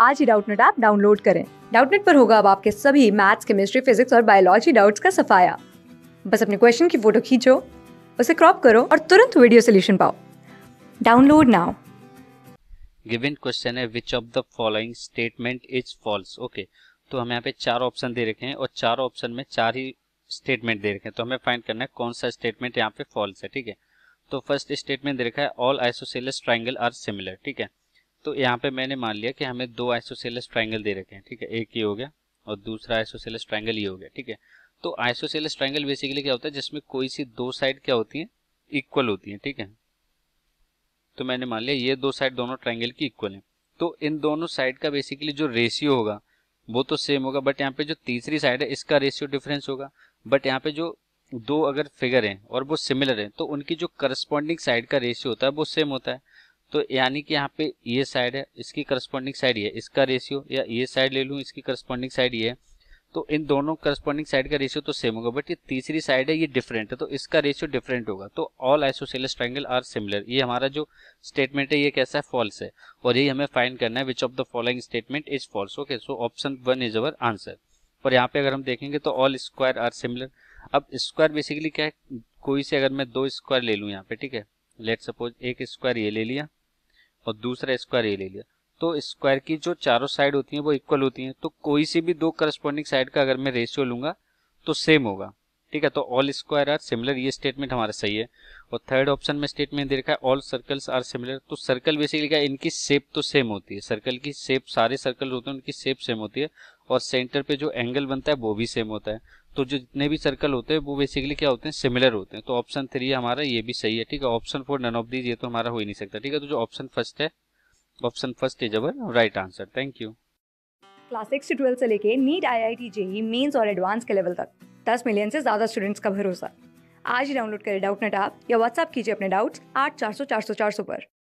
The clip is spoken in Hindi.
आज ही डाउटनेट ऐप डाउनलोड करें डाउटनेट पर होगा अब आपके सभी मैथ्स केमिस्ट्री फिजिक्स और बायोलॉजी डाउट्स का सफाया बस अपने क्वेश्चन की फोटो खींचो उसे क्रॉप करो और तुरंत वीडियो सोल्यूशन पाओ डाउनलोड नाउ गिवन क्वेश्चन है which of the following statement is false okay तो हमें यहाँ पे चार ऑप्शन दे रखे हैं और चार ऑप्शन में चार ही स्टेटमेंट दे रखे हैं तो हमें फाइंड करना है कौन सा स्टेटमेंट यहाँ पे फॉल्स है ठीक है तो फर्स्ट स्टेटमेंट दे रखा है all isosceles triangle are similar ठीक है तो यहाँ पे मैंने मान लिया कि हमें दो आइसोसेलस ट्राइंगल दे रखे हैं ठीक है एक ये हो गया और दूसरा आइसोसेलस ट्राइंगल ये हो गया ठीक है तो आइसोसेलस ट्राइंगल बेसिकली क्या होता है जिसमें कोई सी दो साइड क्या होती है इक्वल होती है ठीक है तो मैंने मान लिया ये दो साइड दोनों ट्राइंगल की इक्वल है तो इन दोनों साइड का बेसिकली जो रेशियो होगा वो तो सेम होगा बट यहाँ पे जो तीसरी साइड है इसका रेशियो डिफरेंस होगा बट यहाँ पे जो दो अगर फिगर हैं और वो सिमिलर हैं तो उनकी जो करस्पॉन्डिंग साइड का रेशियो होता है वो सेम होता है तो यानी कि यहाँ पे ये साइड है इसकी करस्पॉन्डिंग साइड ये इसका रेशियो या ये साइड ले लूँ इसकी करस्पॉन्डिंग साइड ये तो इन दोनों करस्पॉन्डिंग साइड का रेशियो तो सेम होगा बट ये तीसरी साइड है ये डिफरेंट है तो इसका रेशियो डिफरेंट होगा तो all isosceles triangle are similar ये हमारा जो स्टेटमेंट है ये कैसा है फॉल्स है और यही हमें फाइंड करना है which of the following statement is false okay so option one is our answer और यहाँ पे अगर हम देखेंगे तो ऑल स्क्वायर आर सिमिलर अब स्क्वायर बेसिकली क्या है कोई से अगर मैं दो स्क्वायर ले लूँ यहाँ पे ठीक है लेट सपोज एक स्क्वायर ये ले लिया और दूसरा स्क्वायर ये ले लिया तो स्क्वायर की जो चारों साइड होती है वो इक्वल होती है तो कोई सी भी दो करस्पॉन्डिंग साइड का अगर मैं रेशियो लूंगा तो सेम होगा ठीक है तो ऑल स्क्वायर आर सिमिलर ये स्टेटमेंट हमारा सही है और थर्ड ऑप्शन में स्टेटमेंट दे रखा है ऑल सर्कल्स आर सिमिलर तो सर्कल बेसिकली क्या इनकी शेप तो सेम होती है सर्कल की शेप सारे सर्कल होते हैं उनकी शेप सेम होती है और सेंटर पे जो एंगल बनता है वो भी सेम होता है तो जो जितने भी सर्कल होते हैं वो बेसिकली क्या होते हैं सिमिलर होते हैं तो ऑप्शन थ्री हमारा ये भी सही है ठीक है option four none of these ये तो हमारा हो ही नहीं सकता ठीक है तो जो ऑप्शन फर्स्ट है option first is our right answer thank you class six से ट्वेल्थ से लेके NEET I I T JEE mains और एडवांस के लेवल तक दस मिलियन से ज़्यादा स्टूडेंट्स का भरोसा आज ही डाउनलोड करें डाउट नेट आप या व्हाट्सअप कीजिए अपने डाउट्स आठ चार सौ चार सौ चार सौ पर